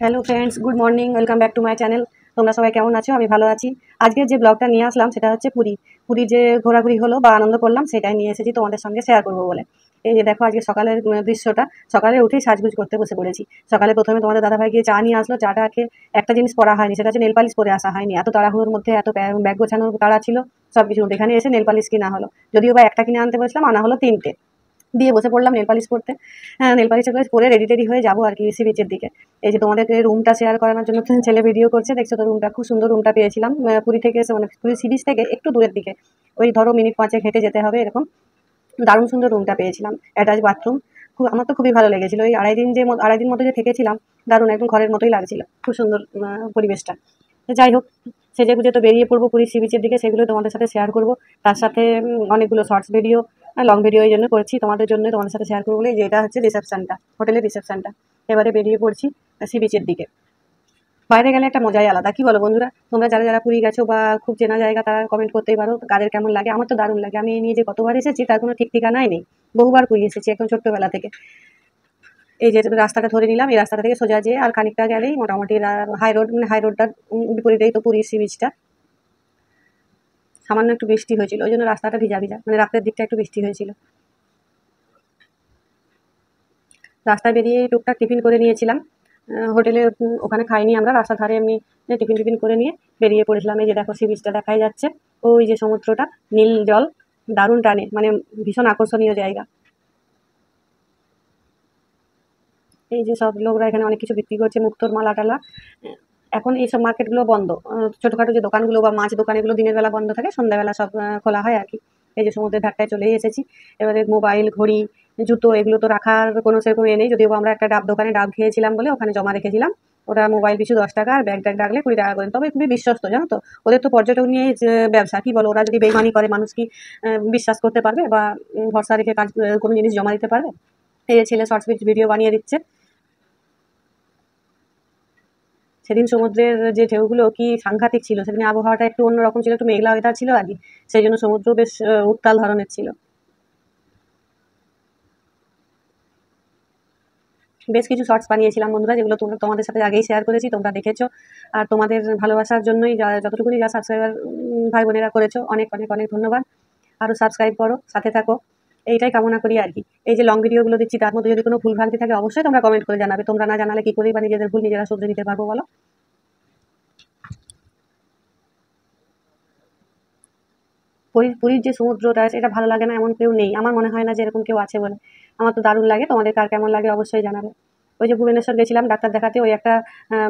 hello friends good morning welcome back to my channel তোমরা সবাই কেমন আছো আমি ভালো আছি আজকের যে ব্লগটা নিয়ে আসলাম সেটা হচ্ছে পুরী পুরীর যে ঘোরাঘুরি হলো বা আনন্দ করলাম সেটাই নিয়ে এসেছি তোমাদের সঙ্গে শেয়ার করবো বলে এই যে দেখো আজকে সকালের দৃশ্যটা সকালে উঠেই সাজগুজ করতে বসে পড়েছি সকালে প্রথমে তোমাদের দাদাভাই গিয়ে চা নিয়ে আসলো চাটা খেয়ে একটা জিনিস পরা হয়নি সেটা হচ্ছে নেলপালিশ পরে আসা হয়নি এত তাড়াহুড়োর মধ্যে এত ব্যাগ গোছানোর তাড়া ছিল সব কিছু এখানে এসে নেলপালিশ কিনা হলো যদিও বা একটা কিনে আনতে বসলাম আনা হলো তিনটে দিয়ে বসে পড়লাম নেলপালিশ করতে হ্যাঁ পালিশ করে রেডি টেডি হয়ে যাবো আর কি সি বিচের দিকে এই যে তোমাদের রুমটা শেয়ার করানোর জন্য ছেলে ভিডিও করছে দেখছো তো রুমটা খুব সুন্দর রুমটা পেয়েছিলাম পুরী থেকে এসে মানে পুরী সি বিচ থেকে একটু দূরের দিকে ওই ধরো মিনিট পাঁচে হেঁটে যেতে হবে এরকম দারুণ সুন্দর রুমটা পেয়েছিলাম অ্যাটাচ বাথরুম খুব আমার তো খুবই ভালো লেগেছিলো ওই আড়াই দিন যে আড়াই দিন মতো যে থেকেছিলাম দারুণ একদম ঘরের মতোই লাগছিল খুব সুন্দর পরিবেশটা যাই হোক সেজে গুজে তো বেরিয়ে পড়বো পুরী সি বিচের দিকে সেগুলো তোমাদের সাথে শেয়ার করবো তার সাথে অনেকগুলো শর্টস ভিডিও লং ভিডিও এই জন্য করছি তোমাদের জন্য তোমাদের সাথে শেয়ার করবো বলে যে এটা হচ্ছে রিসেপশানটা হোটেলের রিসেপশানটা এবারে বেরিয়ে পড়ছি সি বিচের দিকে বাইরে গেলে একটা মজাই আলাদা কি বলো বন্ধুরা তোমরা যারা যারা পুরী গেছো বা খুব চেনা জায়গা তারা কমেন্ট করতেই পারো কাদের কেমন লাগে আমার তো দারুণ লাগে আমি নিয়ে যে কতবার এসেছি তার কোনো ঠিক ঠিকানাই নেই বহুবার পুরী এসেছি এখন ছোট্টবেলা থেকে এই যে রাস্তাটা ধরে নিলাম এই রাস্তাটা থেকে সোজা যেয়ে আর খানিকটা গেলেই মোটামুটি হাই রোড মানে হাই রোডটার বিপরীতেই তো পুরীর সি বিচটা সামান্য একটু বৃষ্টি হয়েছিল ওই জন্য রাস্তাটা ভিজা ভিজা মানে রাতের দিকটা একটু বৃষ্টি হয়েছিল রাস্তায় বেরিয়ে টুকটাক টিফিন করে নিয়েছিলাম হোটেলে ওখানে খাইনি আমরা রাস্তার ধারে এমনি টিফিন টিফিন করে নিয়ে বেরিয়ে পড়েছিলাম এই যে দেখো সি বিচটা দেখাই যাচ্ছে ওই যে সমুদ্রটা নীল জল দারুণ টানে মানে ভীষণ আকর্ষণীয় জায়গা এই যে সব লোকরা এখানে অনেক কিছু বিক্রি করছে মুক্তোর মালা টালা এখন এইসব মার্কেটগুলো বন্ধ ছোটোখাটো যে দোকানগুলো বা মাছ দোকানগুলো দিনের বেলা বন্ধ থাকে সন্ধ্যাবেলা সব খোলা হয় আর কি এই যে সমুদ্রের ধারটায় চলেই এসেছি এবারে মোবাইল ঘড়ি জুতো এগুলো তো রাখার কোনো সেরকম এ নেই যদিও আমরা একটা ডাব দোকানে ডাব খেয়েছিলাম বলে ওখানে জমা রেখেছিলাম ওরা মোবাইল পিছু দশ টাকা আর ব্যাগ ট্যাগ রাখলে কুড়ি টাকা করেন তবে খুবই বিশ্বস্ত জানো তো ওদের তো পর্যটক নিয়ে ব্যবসা কী বলো ওরা যদি বেইমানি করে মানুষ কি বিশ্বাস করতে পারবে বা ভরসা রেখে কাজ কোনো জিনিস জমা দিতে পারবে এই ছেলে শর্টস ভিডিও বানিয়ে দিচ্ছে সেদিন সমুদ্রের যে ঢেউগুলো কি সাংঘাতিক ছিল সেদিন আবহাওয়াটা একটু অন্যরকম ছিল একটু মেঘলা ওয়েদার ছিল আগে সেই জন্য সমুদ্র বেশ উত্তাল ধরনের ছিল বেশ কিছু শর্টস বানিয়েছিলাম বন্ধুরা যেগুলো তোমরা তোমাদের সাথে আগেই শেয়ার করেছি তোমরা দেখেছো আর তোমাদের ভালোবাসার জন্যই যা যতটুকুনি যা সাবস্ক্রাইবার ভাই বোনেরা করেছো অনেক অনেক অনেক ধন্যবাদ আরও সাবস্ক্রাইব করো সাথে থাকো এইটাই কামনা করি আর কি এই যে লং ভিডিওগুলো দিচ্ছি তার মধ্যে যদি কোনো ভুল ভ্রান্তি থাকে অবশ্যই তোমরা কমেন্ট করে জানাবে তোমরা না জানালে কি করেই বা নিজেদের ভুল নিজেরা শুধরে নিতে পারবো বলো পুরীর যে সমুদ্রটা আছে এটা ভালো লাগে না এমন কেউ নেই আমার মনে হয় না যে এরকম কেউ আছে বলে আমার তো দারুণ লাগে তোমাদের কার কেমন লাগে অবশ্যই জানাবে ওই যে ভুবনেশ্বর গেছিলাম ডাক্তার দেখাতে ওই একটা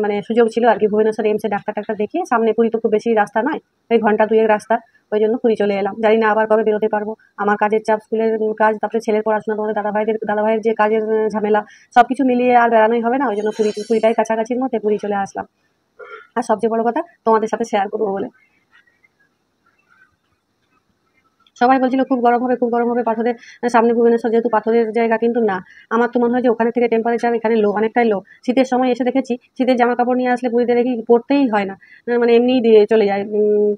মানে সুযোগ ছিল আর কি ভুবনেশ্বর এমসে ডাক্তার টাক্তার দেখিয়ে সামনে পুরী তো খুব বেশি রাস্তা নয় ওই ঘন্টা দুয়েক রাস্তা ওই জন্য পুরী চলে এলাম জানি না আবার কবে বেরোতে পারবো আমার কাজের চাপ স্কুলের কাজ তারপরে ছেলের পড়াশোনা তোমাদের দাদা দাদাভাইয়ের যে কাজের ঝামেলা সব কিছু মিলিয়ে আর বেড়ানোই হবে না ওই জন্য পুরী পুরীটাই কাছাকাছির মধ্যে পুরী চলে আসলাম আর সবচেয়ে বড় কথা তোমাদের সাথে শেয়ার করবো বলে সবাই বলছিল খুব গরম হবে খুব গরম হবে পাথরের সামনে ভুবনেশ্বর যেহেতু পাথরের জায়গা কিন্তু না আমার তো মনে হয় যে ওখানে থেকে টেম্পারেচার এখানে লো অনেকটাই লো শীতের সময় এসে দেখেছি শীতের জামা কাপড় নিয়ে আসলে পুরীতে দেখি পরতেই হয় না মানে এমনিই দিয়ে চলে যায়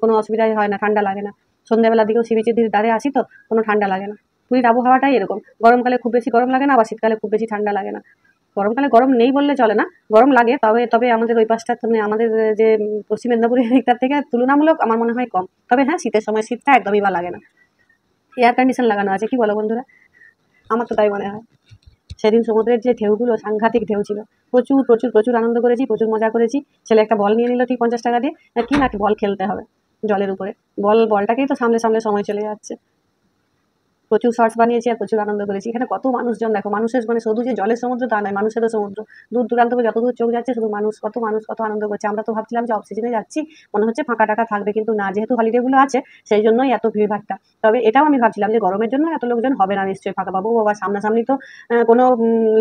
কোনো অসুবিধাই হয় না ঠান্ডা লাগে না সন্ধ্যাবেলা দিকেও সিবিচের দিকে দাঁড়িয়ে আসি তো কোনো ঠান্ডা লাগে না পুরীর আবহাওয়াটাই এরকম গরমকালে খুব বেশি গরম লাগে না আবার শীতকালে খুব বেশি ঠান্ডা লাগে না গরমকালে গরম নেই বললে চলে না গরম লাগে তবে তবে আমাদের ওই পাশটা মানে আমাদের যে পশ্চিম মেদিনীপুরের দিকটার থেকে তুলনামূলক আমার মনে হয় কম তবে হ্যাঁ শীতের সময় শীতটা একদমই বা লাগে না এয়ার কন্ডিশন লাগানো আছে কি বলো বন্ধুরা আমার তো তাই মনে হয় সেদিন সমুদ্রের যে ঢেউগুলো সাংঘাতিক ঢেউ ছিল প্রচুর প্রচুর প্রচুর আনন্দ করেছি প্রচুর মজা করেছি ছেলে একটা বল নিয়ে নিল ঠিক পঞ্চাশ টাকা দিয়ে কি না বল খেলতে হবে জলের উপরে বল বলটাকেই তো সামনে সামনে সময় চলে যাচ্ছে প্রচুর শর্টস বানিয়েছি আর প্রচুর আনন্দ করেছি এখানে কত মানুষজন দেখো মানুষের মানে শুধু যে জলের সমুদ্র তা নয় মানুষেরও সমুদ্র দূর দূরান্ত যত দূর চোখ যাচ্ছে শুধু মানুষ কত মানুষ কত আনন্দ করছে আমরা তো ভাবছিলাম যে অক্সিজেনে যাচ্ছি মনে হচ্ছে ফাঁকা টাকা থাকবে কিন্তু না যেহেতু হলিডেগুলো আছে সেই জন্যই এত ভিড়ভাড়টা তবে এটাও আমি ভাবছিলাম যে গরমের জন্য এত লোকজন হবে না নিশ্চয়ই ফাঁকা পাবো বাবা সামনাসামনি তো কোনো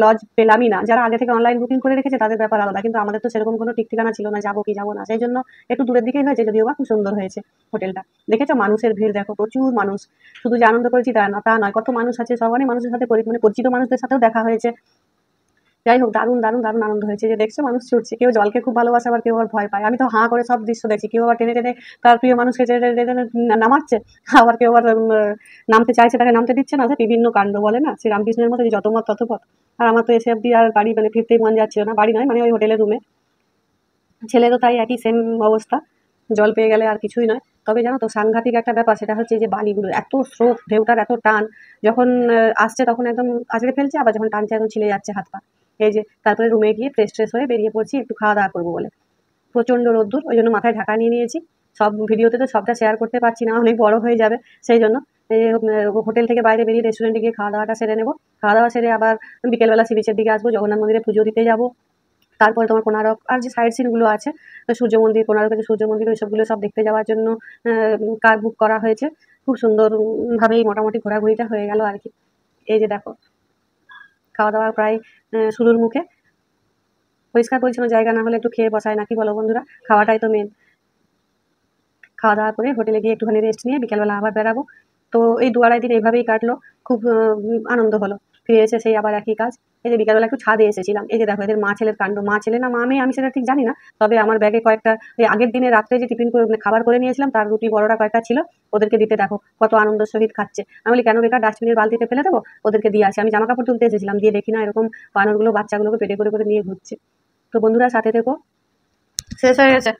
লজ পেলামই না যারা আগে থেকে অনলাইন বুকিং করে রেখেছে তাদের ব্যাপার আলাদা কিন্তু আমাদের তো সেরকম কোনো ঠিক ঠিকানা ছিল না যাবো কি যাবো না সেই জন্য একটু দূরের দিকেই হয়েছে যদিও বা খুব সুন্দর হয়েছে হোটেলটা দেখেছো মানুষের ভিড় দেখো প্রচুর মানুষ শুধু যে আনন্দ করেছি তা না না তা নয় কত মানুষ আছে সব অনেক মানুষের সাথে মানে পরিচিত মানুষদের সাথেও দেখা হয়েছে যাই হোক দারুণ দারুণ দারুণ আনন্দ হয়েছে যে দেখছে মানুষ ছুটছে কেউ জলকে খুব ভালোবাসে আবার কেউ আবার ভয় পায় আমি তো হাঁ করে সব দৃশ্য দেখছি কেউ আবার টেনে টেনে তার প্রিয় মানুষকে নামাচ্ছে আবার কেউ আবার নামতে চাইছে তাকে নামতে দিচ্ছে না বিভিন্ন কাণ্ড বলে না শ্রী রামকৃষ্ণের মতো যে যত মত তত পথ আর আমার তো এসে অব্দি আর বাড়ি মানে ফিরতেই মন যাচ্ছিল না বাড়ি নয় মানে ওই হোটেলের রুমে ছেলেরও তাই একই সেম অবস্থা জল পেয়ে গেলে আর কিছুই নয় তবে জানো তো সাংঘাতিক একটা ব্যাপার সেটা হচ্ছে যে বালিগুলো এত স্রোত ঢেউটার এত টান যখন আসছে তখন একদম আছড়ে ফেলছে আবার যখন টানছে একদম ছিলে যাচ্ছে হাত পা এই যে তারপরে রুমে গিয়ে ফ্রেশ ট্রেশ হয়ে বেরিয়ে পড়ছি একটু খাওয়া দাওয়া করবো বলে প্রচণ্ড রোদ্দুর ওই জন্য মাথায় ঢাকা নিয়ে নিয়েছি সব ভিডিওতে তো সবটা শেয়ার করতে পারছি না অনেক বড় হয়ে যাবে সেই জন্য হোটেল থেকে বাইরে বেরিয়ে রেস্টুরেন্টে গিয়ে খাওয়া দাওয়াটা সেরে নেবো খাওয়া দাওয়া সেরে আবার বিকেলবেলা সি বিচের দিকে আসবো জগন্নাথ মন্দিরে পুজো দিতে যাবো তারপরে তোমার কোনারক আর যে সাইড সিনগুলো আছে সূর্য মন্দির আছে সূর্য মন্দির ওইসবগুলো সব দেখতে যাওয়ার জন্য কার বুক করা হয়েছে খুব সুন্দরভাবেই মোটামুটি ঘোরাঘুরিটা হয়ে গেল আর কি এই যে দেখো খাওয়া দাওয়া প্রায় শুরুর মুখে পরিষ্কার পরিচ্ছন্ন জায়গা না হলে একটু খেয়ে বসায় নাকি বলো বন্ধুরা খাওয়াটাই তো মেন খাওয়া দাওয়া করে হোটেলে গিয়ে একটুখানি রেস্ট নিয়ে বিকেলবেলা আবার বেড়াবো তো এই দু আড়াই দিন এইভাবেই কাটলো খুব আনন্দ হলো ফিরে এসে সেই আবার একই কাজ এই যে বিকালবেলা একটু ছাদে এসেছিলাম এই যে দেখো এদের মা ছেলের কাণ্ড মা ছেলে না মা মেয়ে আমি সেটা ঠিক জানি না তবে আমার ব্যাগে কয়েকটা এই আগের দিনে রাত্রে যে টিফিন করে মানে খাবার করে নিয়েছিলাম তার রুটি বড়রা কয়েকটা ছিল ওদেরকে দিতে দেখো কত আনন্দ সহিত খাচ্ছে আমি বলি কেন বেকার ডাস্টবিনের বালতিতে ফেলে দেবো ওদেরকে দিয়ে আসি আমি জামা কাপড় তুলতে এসেছিলাম দিয়ে দেখি না এরকম বানরগুলো বাচ্চাগুলোকে পেটে করে করে নিয়ে ঘুরছে তো বন্ধুরা সাথে থেকো শেষ হয়ে গেছে